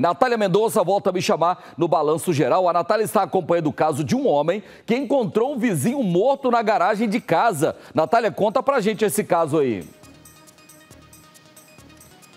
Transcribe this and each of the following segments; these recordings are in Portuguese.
Natália Mendonça volta a me chamar no Balanço Geral. A Natália está acompanhando o caso de um homem que encontrou um vizinho morto na garagem de casa. Natália, conta pra gente esse caso aí.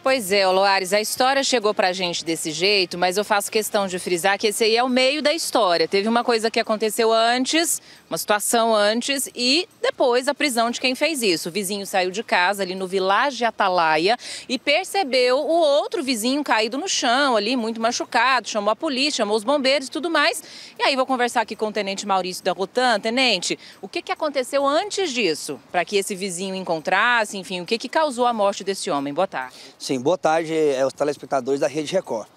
Pois é, Loares, a história chegou para gente desse jeito, mas eu faço questão de frisar que esse aí é o meio da história. Teve uma coisa que aconteceu antes, uma situação antes e depois a prisão de quem fez isso. O vizinho saiu de casa ali no Village Atalaia e percebeu o outro vizinho caído no chão ali, muito machucado, chamou a polícia, chamou os bombeiros e tudo mais. E aí vou conversar aqui com o tenente Maurício da Rotan. Tenente, o que, que aconteceu antes disso? Para que esse vizinho encontrasse, enfim, o que, que causou a morte desse homem? Boa tarde. Sim. Sim, boa tarde aos é, telespectadores da Rede Record.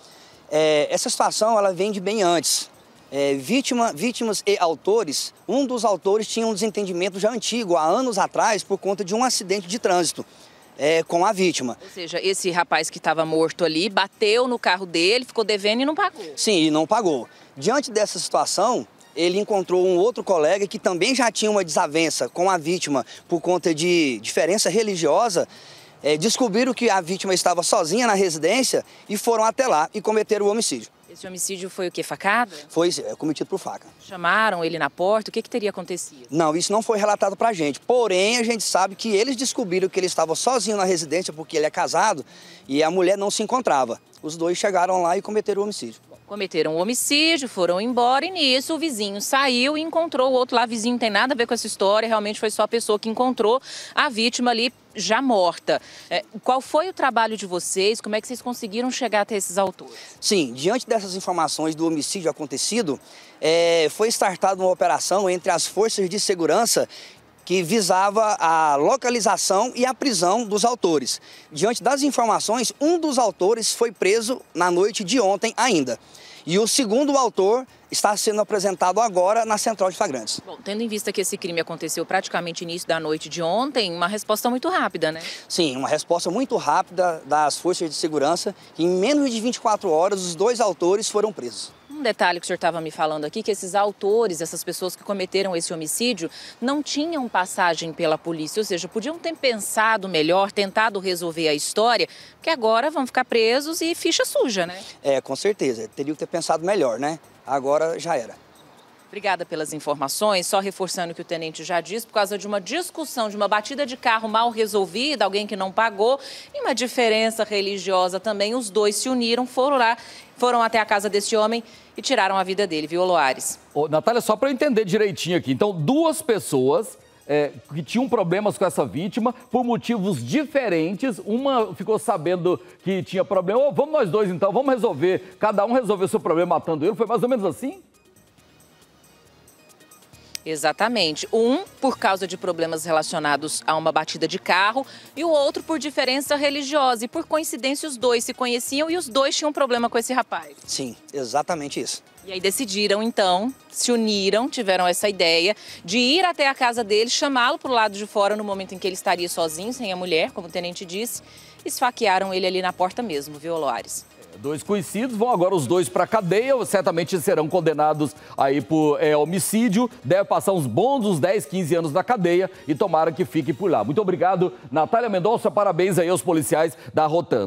É, essa situação ela vem de bem antes. É, vítima, vítimas e autores, um dos autores tinha um desentendimento já antigo, há anos atrás, por conta de um acidente de trânsito. É, com a vítima. Ou seja, esse rapaz que estava morto ali bateu no carro dele, ficou devendo e não pagou. Sim, e não pagou. Diante dessa situação, ele encontrou um outro colega que também já tinha uma desavença com a vítima por conta de diferença religiosa é, descobriram que a vítima estava sozinha na residência e foram até lá e cometeram o homicídio. Esse homicídio foi o que Facada? Foi é, cometido por faca. Chamaram ele na porta? O que, que teria acontecido? Não, isso não foi relatado pra gente. Porém, a gente sabe que eles descobriram que ele estava sozinho na residência porque ele é casado e a mulher não se encontrava. Os dois chegaram lá e cometeram o homicídio cometeram um homicídio, foram embora e nisso o vizinho saiu e encontrou o outro lá. O vizinho não tem nada a ver com essa história, realmente foi só a pessoa que encontrou a vítima ali já morta. É, qual foi o trabalho de vocês? Como é que vocês conseguiram chegar até esses autores? Sim, diante dessas informações do homicídio acontecido, é, foi startada uma operação entre as forças de segurança que visava a localização e a prisão dos autores. Diante das informações, um dos autores foi preso na noite de ontem ainda. E o segundo autor está sendo apresentado agora na Central de Flagrantes. Bom, tendo em vista que esse crime aconteceu praticamente início da noite de ontem, uma resposta muito rápida, né? Sim, uma resposta muito rápida das forças de segurança. Em menos de 24 horas, os dois autores foram presos um detalhe que o senhor estava me falando aqui, que esses autores, essas pessoas que cometeram esse homicídio, não tinham passagem pela polícia, ou seja, podiam ter pensado melhor, tentado resolver a história, que agora vão ficar presos e ficha suja, né? É, com certeza. Teriam que ter pensado melhor, né? Agora já era. Obrigada pelas informações. Só reforçando o que o tenente já disse, por causa de uma discussão, de uma batida de carro mal resolvida, alguém que não pagou, e uma diferença religiosa também, os dois se uniram, foram lá, foram até a casa desse homem e tiraram a vida dele, viu, Loares? Ô, Natália, só para entender direitinho aqui. Então, duas pessoas é, que tinham problemas com essa vítima por motivos diferentes. Uma ficou sabendo que tinha problema, oh, vamos nós dois então, vamos resolver. Cada um resolveu seu problema matando ele. Foi mais ou menos assim? Exatamente. Um por causa de problemas relacionados a uma batida de carro e o outro por diferença religiosa. E por coincidência, os dois se conheciam e os dois tinham problema com esse rapaz. Sim, exatamente isso. E aí decidiram, então, se uniram, tiveram essa ideia de ir até a casa dele, chamá-lo para o lado de fora no momento em que ele estaria sozinho, sem a mulher, como o tenente disse, esfaquearam ele ali na porta mesmo, viu, Loares? Dois conhecidos vão agora os dois para cadeia, certamente serão condenados aí por é, homicídio, deve passar uns bons uns 10, 15 anos na cadeia e tomara que fique por lá. Muito obrigado, Natália Mendonça, parabéns aí aos policiais da Rotan.